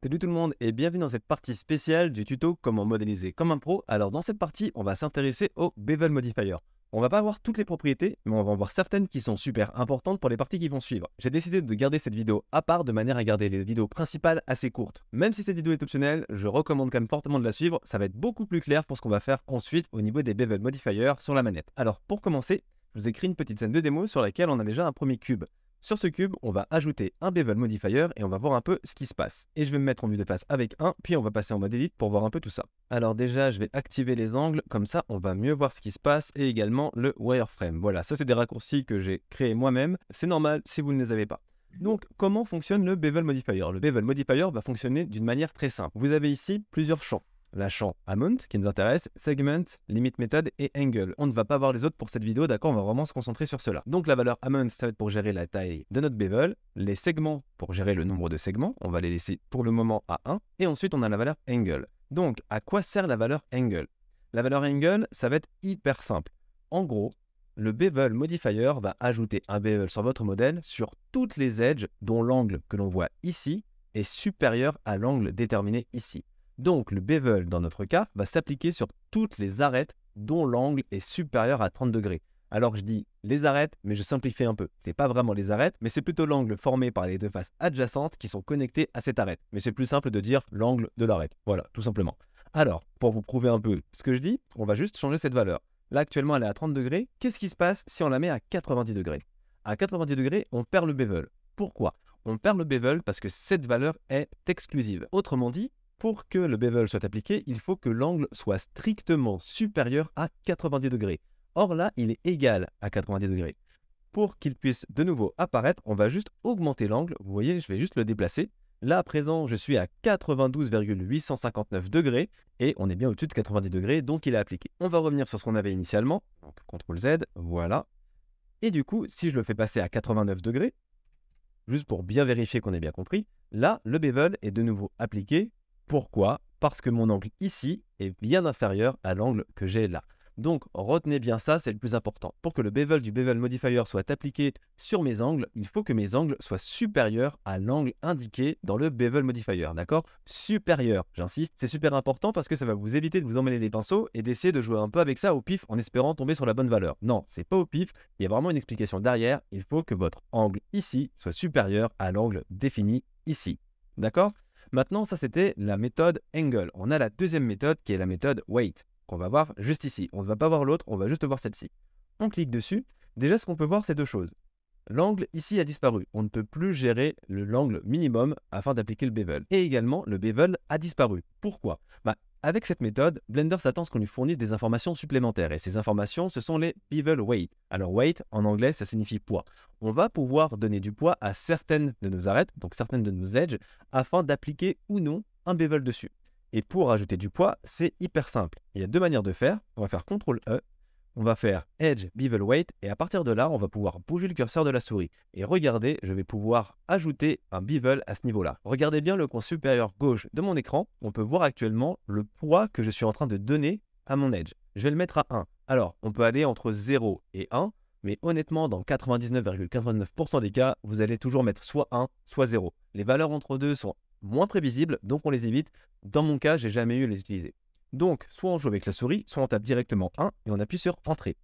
Salut tout le monde et bienvenue dans cette partie spéciale du tuto comment modéliser comme un pro. Alors dans cette partie, on va s'intéresser au bevel modifier. On va pas voir toutes les propriétés, mais on va en voir certaines qui sont super importantes pour les parties qui vont suivre. J'ai décidé de garder cette vidéo à part de manière à garder les vidéos principales assez courtes. Même si cette vidéo est optionnelle, je recommande quand même fortement de la suivre, ça va être beaucoup plus clair pour ce qu'on va faire ensuite au niveau des bevel modifiers sur la manette. Alors pour commencer, je vous écris une petite scène de démo sur laquelle on a déjà un premier cube. Sur ce cube, on va ajouter un bevel modifier et on va voir un peu ce qui se passe. Et je vais me mettre en vue de face avec un, puis on va passer en mode edit pour voir un peu tout ça. Alors déjà, je vais activer les angles, comme ça on va mieux voir ce qui se passe et également le wireframe. Voilà, ça c'est des raccourcis que j'ai créés moi-même. C'est normal si vous ne les avez pas. Donc, comment fonctionne le Bevel Modifier Le Bevel Modifier va fonctionner d'une manière très simple. Vous avez ici plusieurs champs la champ amount qui nous intéresse, segment, limit method et angle. On ne va pas voir les autres pour cette vidéo, d'accord On va vraiment se concentrer sur cela. Donc la valeur amount, ça va être pour gérer la taille de notre bevel, les segments pour gérer le nombre de segments, on va les laisser pour le moment à 1, et ensuite on a la valeur angle. Donc à quoi sert la valeur angle La valeur angle, ça va être hyper simple. En gros, le bevel modifier va ajouter un bevel sur votre modèle sur toutes les edges dont l'angle que l'on voit ici est supérieur à l'angle déterminé ici. Donc le bevel dans notre cas va s'appliquer sur toutes les arêtes dont l'angle est supérieur à 30 degrés. Alors je dis les arêtes, mais je simplifie un peu. n'est pas vraiment les arêtes, mais c'est plutôt l'angle formé par les deux faces adjacentes qui sont connectées à cette arête. Mais c'est plus simple de dire l'angle de l'arête. Voilà, tout simplement. Alors, pour vous prouver un peu ce que je dis, on va juste changer cette valeur. Là, actuellement, elle est à 30 degrés. Qu'est-ce qui se passe si on la met à 90 degrés À 90 degrés, on perd le bevel. Pourquoi On perd le bevel parce que cette valeur est exclusive. Autrement dit, pour que le bevel soit appliqué, il faut que l'angle soit strictement supérieur à 90 degrés. Or là, il est égal à 90 degrés. Pour qu'il puisse de nouveau apparaître, on va juste augmenter l'angle. Vous voyez, je vais juste le déplacer. Là, à présent, je suis à 92,859 degrés et on est bien au-dessus de 90 degrés, donc il est appliqué. On va revenir sur ce qu'on avait initialement. Donc, CTRL Z, voilà. Et du coup, si je le fais passer à 89 degrés, juste pour bien vérifier qu'on ait bien compris, là, le bevel est de nouveau appliqué pourquoi Parce que mon angle ici est bien inférieur à l'angle que j'ai là. Donc retenez bien ça, c'est le plus important. Pour que le bevel du bevel modifier soit appliqué sur mes angles, il faut que mes angles soient supérieurs à l'angle indiqué dans le bevel modifier, d'accord Supérieur, j'insiste, c'est super important parce que ça va vous éviter de vous emmêler les pinceaux et d'essayer de jouer un peu avec ça au pif en espérant tomber sur la bonne valeur. Non, c'est pas au pif, il y a vraiment une explication derrière, il faut que votre angle ici soit supérieur à l'angle défini ici, d'accord Maintenant, ça c'était la méthode angle. On a la deuxième méthode qui est la méthode Wait, qu'on va voir juste ici. On ne va pas voir l'autre, on va juste voir celle-ci. On clique dessus. Déjà, ce qu'on peut voir, c'est deux choses. L'angle ici a disparu. On ne peut plus gérer l'angle minimum afin d'appliquer le bevel. Et également, le bevel a disparu. Pourquoi bah, avec cette méthode, Blender s'attend à ce qu'on lui fournisse des informations supplémentaires, et ces informations, ce sont les bevel weight. Alors weight, en anglais, ça signifie poids. On va pouvoir donner du poids à certaines de nos arêtes, donc certaines de nos edges, afin d'appliquer ou non un bevel dessus. Et pour ajouter du poids, c'est hyper simple. Il y a deux manières de faire. On va faire CTRL-E e on va faire Edge Bevel Weight et à partir de là, on va pouvoir bouger le curseur de la souris. Et regardez, je vais pouvoir ajouter un bevel à ce niveau-là. Regardez bien le coin supérieur gauche de mon écran. On peut voir actuellement le poids que je suis en train de donner à mon Edge. Je vais le mettre à 1. Alors, on peut aller entre 0 et 1, mais honnêtement, dans 99,99% des cas, vous allez toujours mettre soit 1, soit 0. Les valeurs entre deux sont moins prévisibles, donc on les évite. Dans mon cas, j'ai jamais eu à les utiliser. Donc, soit on joue avec la souris, soit on tape directement 1 et on appuie sur Entrée.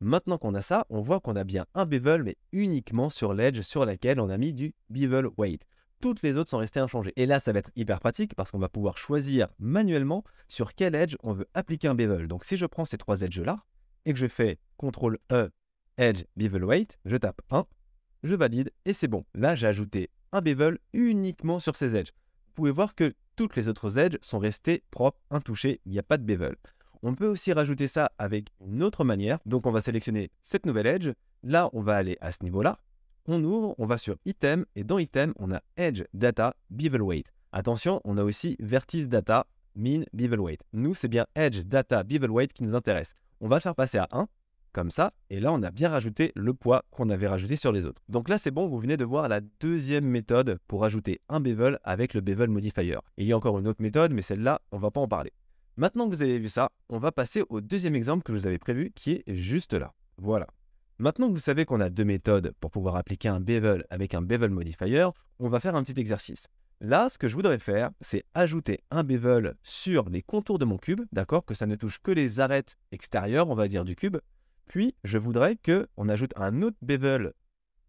Maintenant qu'on a ça, on voit qu'on a bien un bevel, mais uniquement sur l'edge sur laquelle on a mis du bevel weight. Toutes les autres sont restées inchangées. Et là, ça va être hyper pratique parce qu'on va pouvoir choisir manuellement sur quel edge on veut appliquer un bevel. Donc si je prends ces trois edges-là et que je fais CTRL E, edge, bevel weight, je tape 1, je valide et c'est bon. Là, j'ai ajouté un bevel uniquement sur ces edges. Vous pouvez voir que toutes les autres edges sont restées propres, intouchées, il n'y a pas de bevel. On peut aussi rajouter ça avec une autre manière. Donc on va sélectionner cette nouvelle edge. Là, on va aller à ce niveau-là. On ouvre, on va sur item et dans item, on a edge data bevel weight. Attention, on a aussi vertice data min bevel weight. Nous, c'est bien edge data bevel weight qui nous intéresse. On va le faire passer à 1 comme ça. Et là, on a bien rajouté le poids qu'on avait rajouté sur les autres. Donc là, c'est bon, vous venez de voir la deuxième méthode pour ajouter un bevel avec le bevel modifier. il y a encore une autre méthode, mais celle-là, on va pas en parler. Maintenant que vous avez vu ça, on va passer au deuxième exemple que vous avez prévu, qui est juste là. Voilà. Maintenant que vous savez qu'on a deux méthodes pour pouvoir appliquer un bevel avec un bevel modifier, on va faire un petit exercice. Là, ce que je voudrais faire, c'est ajouter un bevel sur les contours de mon cube, d'accord Que ça ne touche que les arêtes extérieures, on va dire, du cube, puis, je voudrais qu'on ajoute un autre bevel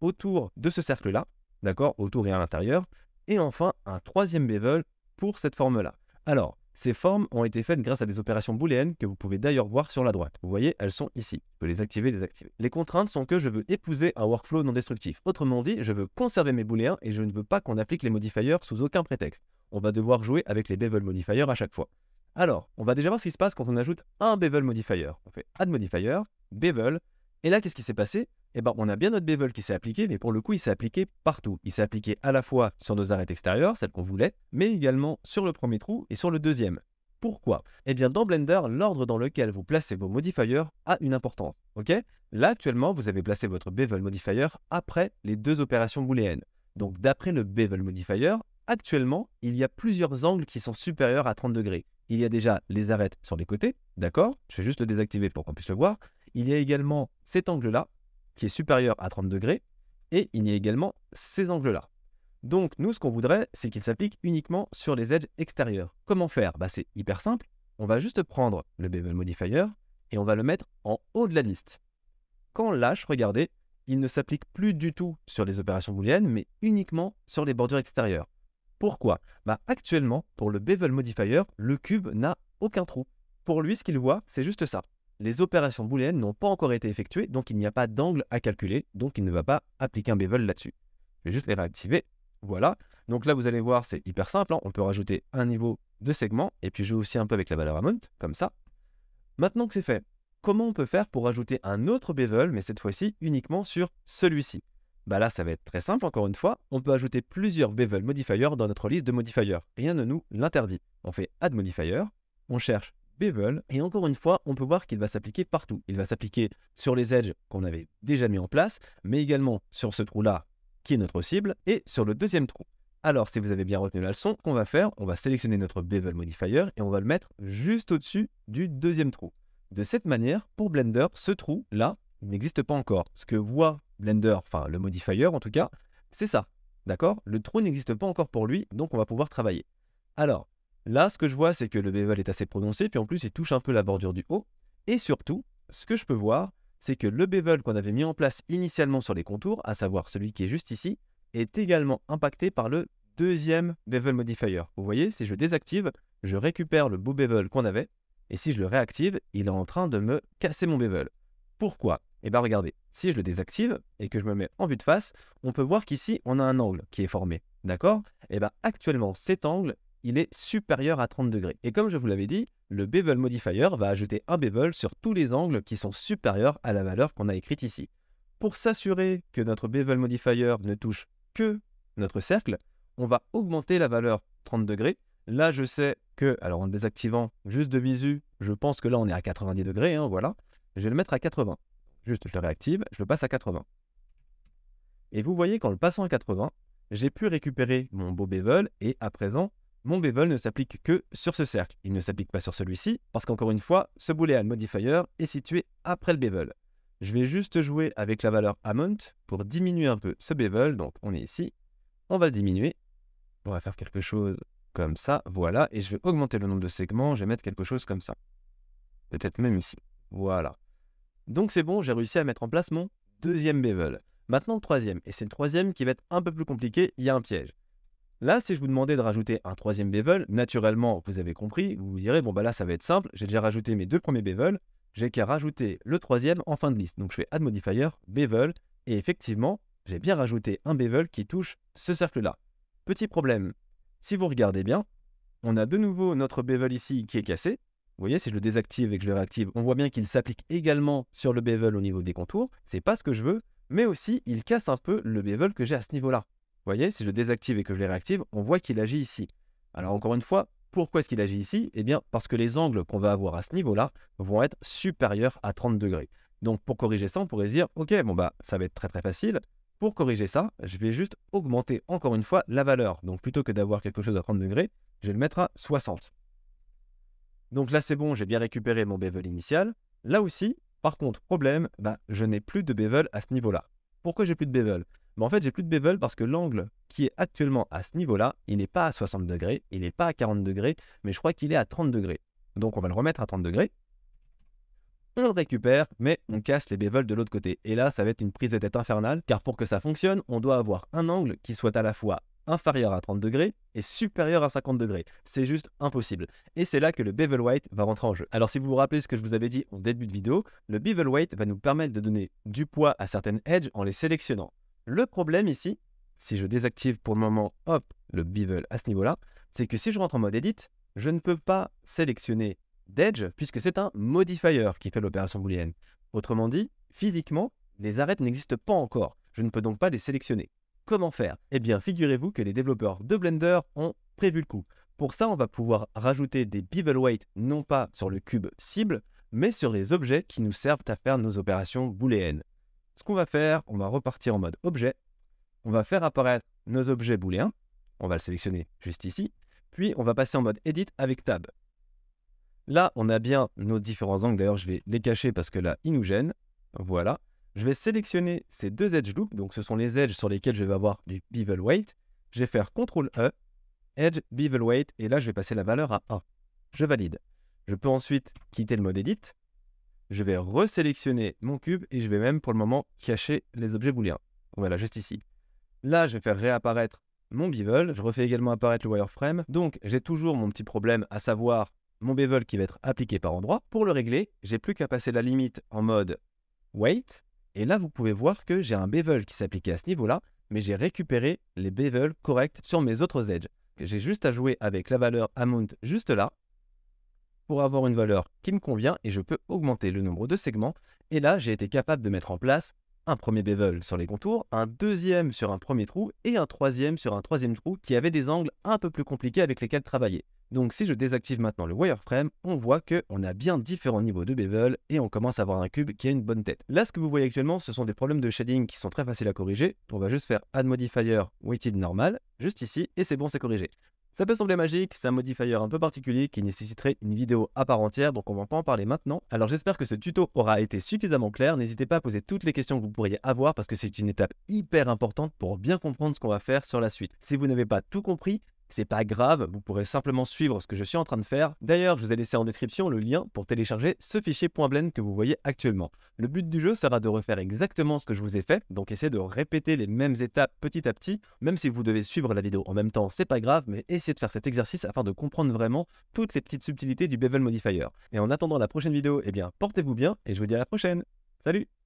autour de ce cercle-là, d'accord, autour et à l'intérieur, et enfin un troisième bevel pour cette forme-là. Alors, ces formes ont été faites grâce à des opérations booléennes que vous pouvez d'ailleurs voir sur la droite. Vous voyez, elles sont ici. Je peux les activer, désactiver. Les contraintes sont que je veux épouser un workflow non destructif. Autrement dit, je veux conserver mes booléens et je ne veux pas qu'on applique les modifiers sous aucun prétexte. On va devoir jouer avec les bevel modifiers à chaque fois. Alors, on va déjà voir ce qui se passe quand on ajoute un bevel modifier. On fait add modifier Bevel. Et là, qu'est-ce qui s'est passé eh ben, on a bien notre bevel qui s'est appliqué, mais pour le coup, il s'est appliqué partout. Il s'est appliqué à la fois sur nos arêtes extérieures, celles qu'on voulait, mais également sur le premier trou et sur le deuxième. Pourquoi Eh bien, dans Blender, l'ordre dans lequel vous placez vos modifiers a une importance. Ok Là, actuellement, vous avez placé votre bevel modifier après les deux opérations booléennes. Donc, d'après le bevel modifier, actuellement, il y a plusieurs angles qui sont supérieurs à 30 degrés. Il y a déjà les arêtes sur les côtés, d'accord Je vais juste le désactiver pour qu'on puisse le voir. Il y a également cet angle-là, qui est supérieur à 30 degrés, et il y a également ces angles-là. Donc nous, ce qu'on voudrait, c'est qu'il s'applique uniquement sur les edges extérieurs. Comment faire bah, C'est hyper simple. On va juste prendre le bevel modifier et on va le mettre en haut de la liste. Quand lâche, regardez, il ne s'applique plus du tout sur les opérations booléennes, mais uniquement sur les bordures extérieures. Pourquoi bah, Actuellement, pour le bevel modifier, le cube n'a aucun trou. Pour lui, ce qu'il voit, c'est juste ça les opérations booléennes n'ont pas encore été effectuées, donc il n'y a pas d'angle à calculer, donc il ne va pas appliquer un bevel là-dessus. Je vais juste les réactiver. Voilà. Donc là, vous allez voir, c'est hyper simple. Hein. On peut rajouter un niveau de segment et puis jouer aussi un peu avec la valeur amount, comme ça. Maintenant que c'est fait, comment on peut faire pour rajouter un autre bevel, mais cette fois-ci uniquement sur celui-ci bah là, ça va être très simple, encore une fois. On peut ajouter plusieurs bevel modifiers dans notre liste de modifiers. Rien ne nous l'interdit. On fait add modifier, on cherche Bevel. Et encore une fois, on peut voir qu'il va s'appliquer partout. Il va s'appliquer sur les edges qu'on avait déjà mis en place, mais également sur ce trou-là qui est notre cible et sur le deuxième trou. Alors, si vous avez bien retenu la leçon, qu'on va faire, on va sélectionner notre Bevel Modifier et on va le mettre juste au-dessus du deuxième trou. De cette manière, pour Blender, ce trou-là n'existe pas encore. Ce que voit Blender, enfin le modifier en tout cas, c'est ça. D'accord Le trou n'existe pas encore pour lui, donc on va pouvoir travailler. Alors, Là, ce que je vois, c'est que le bevel est assez prononcé, puis en plus, il touche un peu la bordure du haut. Et surtout, ce que je peux voir, c'est que le bevel qu'on avait mis en place initialement sur les contours, à savoir celui qui est juste ici, est également impacté par le deuxième bevel modifier. Vous voyez, si je désactive, je récupère le beau bevel qu'on avait, et si je le réactive, il est en train de me casser mon bevel. Pourquoi Eh bien regardez, si je le désactive et que je me mets en vue de face, on peut voir qu'ici, on a un angle qui est formé, d'accord Eh bien actuellement, cet angle, il est supérieur à 30 degrés. Et comme je vous l'avais dit, le bevel modifier va ajouter un bevel sur tous les angles qui sont supérieurs à la valeur qu'on a écrite ici. Pour s'assurer que notre bevel modifier ne touche que notre cercle, on va augmenter la valeur 30 degrés. Là, je sais que, alors en le désactivant juste de visu, je pense que là on est à 90 degrés, hein, voilà. Je vais le mettre à 80. Juste, je le réactive, je le passe à 80. Et vous voyez qu'en le passant à 80, j'ai pu récupérer mon beau bevel et à présent, mon bevel ne s'applique que sur ce cercle. Il ne s'applique pas sur celui-ci, parce qu'encore une fois, ce boolean modifier est situé après le bevel. Je vais juste jouer avec la valeur amount pour diminuer un peu ce bevel, donc on est ici. On va le diminuer. On va faire quelque chose comme ça, voilà, et je vais augmenter le nombre de segments, je vais mettre quelque chose comme ça. Peut-être même ici, voilà. Donc c'est bon, j'ai réussi à mettre en place mon deuxième bevel. Maintenant le troisième, et c'est le troisième qui va être un peu plus compliqué, il y a un piège. Là, si je vous demandais de rajouter un troisième bevel, naturellement, vous avez compris, vous vous direz, bon bah là, ça va être simple, j'ai déjà rajouté mes deux premiers bevels, j'ai qu'à rajouter le troisième en fin de liste. Donc je fais add modifier, bevel, et effectivement, j'ai bien rajouté un bevel qui touche ce cercle-là. Petit problème, si vous regardez bien, on a de nouveau notre bevel ici qui est cassé. Vous voyez, si je le désactive et que je le réactive, on voit bien qu'il s'applique également sur le bevel au niveau des contours. C'est pas ce que je veux, mais aussi il casse un peu le bevel que j'ai à ce niveau-là. Vous voyez, si je désactive et que je les réactive, on voit qu'il agit ici. Alors encore une fois, pourquoi est-ce qu'il agit ici Eh bien, parce que les angles qu'on va avoir à ce niveau-là vont être supérieurs à 30 degrés. Donc pour corriger ça, on pourrait se dire, ok, bon bah ça va être très très facile. Pour corriger ça, je vais juste augmenter encore une fois la valeur. Donc plutôt que d'avoir quelque chose à 30 degrés, je vais le mettre à 60. Donc là c'est bon, j'ai bien récupéré mon bevel initial. Là aussi, par contre, problème, bah, je n'ai plus de bevel à ce niveau-là. Pourquoi j'ai plus de bevel mais en fait, j'ai plus de bevel parce que l'angle qui est actuellement à ce niveau-là, il n'est pas à 60 degrés, il n'est pas à 40 degrés, mais je crois qu'il est à 30 degrés. Donc on va le remettre à 30 degrés. On le récupère, mais on casse les bevels de l'autre côté. Et là, ça va être une prise de tête infernale, car pour que ça fonctionne, on doit avoir un angle qui soit à la fois inférieur à 30 degrés et supérieur à 50 degrés. C'est juste impossible. Et c'est là que le bevel weight va rentrer en jeu. Alors si vous vous rappelez ce que je vous avais dit en début de vidéo, le bevel weight va nous permettre de donner du poids à certaines edges en les sélectionnant. Le problème ici, si je désactive pour le moment, le bevel à ce niveau-là, c'est que si je rentre en mode edit, je ne peux pas sélectionner d'edge puisque c'est un modifier qui fait l'opération booléenne. Autrement dit, physiquement, les arêtes n'existent pas encore. Je ne peux donc pas les sélectionner. Comment faire Eh bien, figurez-vous que les développeurs de Blender ont prévu le coup. Pour ça, on va pouvoir rajouter des bevel weight non pas sur le cube cible, mais sur les objets qui nous servent à faire nos opérations booléennes. Ce qu'on va faire, on va repartir en mode objet. On va faire apparaître nos objets booléens. On va le sélectionner juste ici. Puis on va passer en mode Edit avec Tab. Là, on a bien nos différents angles. D'ailleurs, je vais les cacher parce que là, ils nous gênent. Voilà. Je vais sélectionner ces deux edge loops. Donc, ce sont les edges sur lesquels je vais avoir du bevel weight. Je vais faire CTRL-E, e, edge, bevel weight. Et là, je vais passer la valeur à A. Je valide. Je peux ensuite quitter le mode Edit je vais resélectionner mon cube et je vais même pour le moment cacher les objets booléens. Voilà, juste ici. Là, je vais faire réapparaître mon bevel, je refais également apparaître le wireframe. Donc, j'ai toujours mon petit problème, à savoir mon bevel qui va être appliqué par endroit. Pour le régler, j'ai plus qu'à passer la limite en mode Wait. Et là, vous pouvez voir que j'ai un bevel qui s'appliquait à ce niveau-là, mais j'ai récupéré les bevels corrects sur mes autres edges. J'ai juste à jouer avec la valeur amount juste là, pour avoir une valeur qui me convient et je peux augmenter le nombre de segments. Et là, j'ai été capable de mettre en place un premier bevel sur les contours, un deuxième sur un premier trou et un troisième sur un troisième trou qui avait des angles un peu plus compliqués avec lesquels travailler. Donc si je désactive maintenant le wireframe, on voit qu'on a bien différents niveaux de bevel et on commence à avoir un cube qui a une bonne tête. Là, ce que vous voyez actuellement, ce sont des problèmes de shading qui sont très faciles à corriger. On va juste faire Add Modifier Weighted Normal, juste ici, et c'est bon, c'est corrigé. Ça peut sembler magique, c'est un modifier un peu particulier qui nécessiterait une vidéo à part entière, donc on va pas en parler maintenant. Alors j'espère que ce tuto aura été suffisamment clair, n'hésitez pas à poser toutes les questions que vous pourriez avoir parce que c'est une étape hyper importante pour bien comprendre ce qu'on va faire sur la suite. Si vous n'avez pas tout compris, c'est pas grave, vous pourrez simplement suivre ce que je suis en train de faire. D'ailleurs, je vous ai laissé en description le lien pour télécharger ce fichier .blend que vous voyez actuellement. Le but du jeu sera de refaire exactement ce que je vous ai fait, donc essayez de répéter les mêmes étapes petit à petit, même si vous devez suivre la vidéo en même temps, c'est pas grave, mais essayez de faire cet exercice afin de comprendre vraiment toutes les petites subtilités du Bevel Modifier. Et en attendant la prochaine vidéo, eh bien, portez-vous bien et je vous dis à la prochaine. Salut